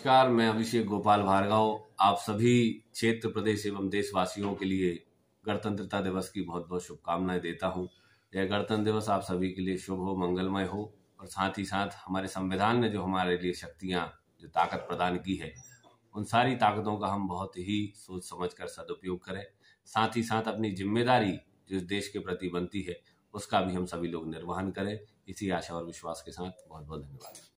नमस्कार मैं अभिषेक गोपाल भार्गव आप सभी क्षेत्र प्रदेश एवं देशवासियों के लिए गणतंत्रता दिवस की बहुत बहुत शुभकामनाएं देता हूं यह गणतंत्र दिवस आप सभी के लिए शुभ हो मंगलमय हो और साथ ही साथ हमारे संविधान ने जो हमारे लिए शक्तियां जो ताकत प्रदान की है उन सारी ताकतों का हम बहुत ही सोच समझ कर सदुपयोग करें साथ ही साथ अपनी जिम्मेदारी जो इस देश के प्रति बनती है उसका भी हम सभी लोग निर्वहन करें इसी आशा और विश्वास के साथ बहुत बहुत धन्यवाद